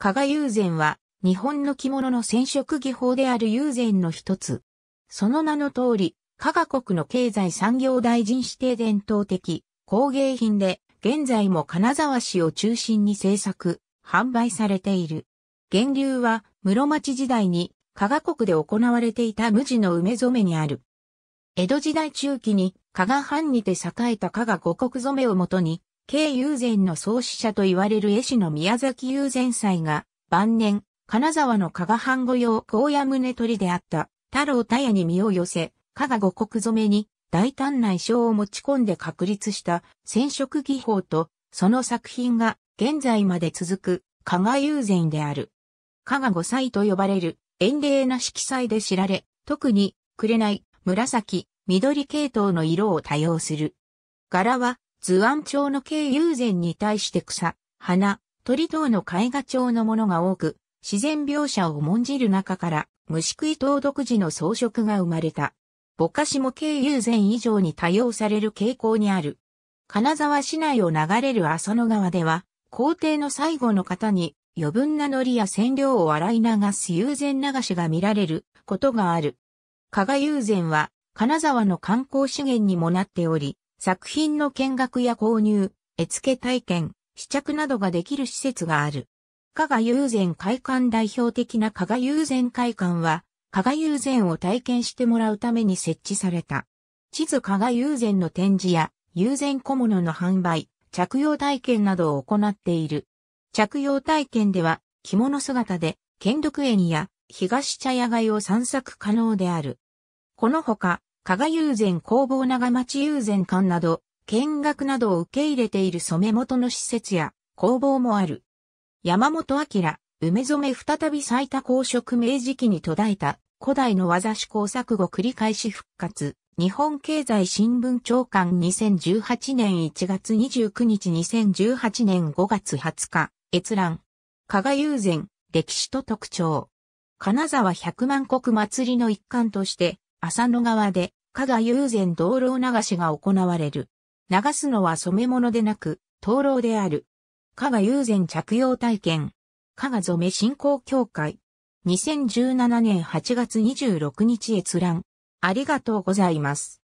加賀友禅は、日本の着物の染色技法である友禅の一つ。その名の通り、加賀国の経済産業大臣指定伝統的工芸品で、現在も金沢市を中心に制作、販売されている。源流は、室町時代に、加賀国で行われていた無地の梅染めにある。江戸時代中期に、加賀藩にて栄えた加賀五国染めをもとに、慶友禅の創始者と言われる絵師の宮崎友禅祭が、晩年、金沢の加賀藩御用高野宗取であった、太郎太屋に身を寄せ、加賀五国染めに、大胆な衣装を持ち込んで確立した染色技法と、その作品が現在まで続く加賀友禅である。加賀五祭と呼ばれる遠霊な色彩で知られ、特に紅、紫、緑系統の色を多用する。柄は図案町の経由禅に対して草、花、鳥等の絵画調のものが多く、自然描写を重んじる中から、虫食い等独自の装飾が生まれた。ぼかしも経由禅以上に多用される傾向にある。金沢市内を流れる浅野川では、皇帝の最後の方に余分な糊や染料を洗い流す友禅流しが見られることがある。加賀友禅は金沢の観光資源にもなっており、作品の見学や購入、絵付け体験、試着などができる施設がある。加賀友禅会館代表的な加賀友禅会館は、加賀友禅を体験してもらうために設置された。地図加賀友禅の展示や、友禅小物の販売、着用体験などを行っている。着用体験では、着物姿で、兼読園や東茶屋街を散策可能である。このほか、加賀友禅工房長町友禅館など、見学などを受け入れている染元の施設や工房もある。山本明、梅染め再び咲いた公職明治期に途絶えた古代の技試行錯誤繰り返し復活。日本経済新聞長官2018年1月29日2018年5月20日、閲覧。加賀友禅、歴史と特徴。金沢百万国祭りの一環として、浅野川で加賀友禅灯籠流しが行われる。流すのは染め物でなく、灯籠である。加賀友禅着用体験。加賀染振興協会。2017年8月26日閲覧。ありがとうございます。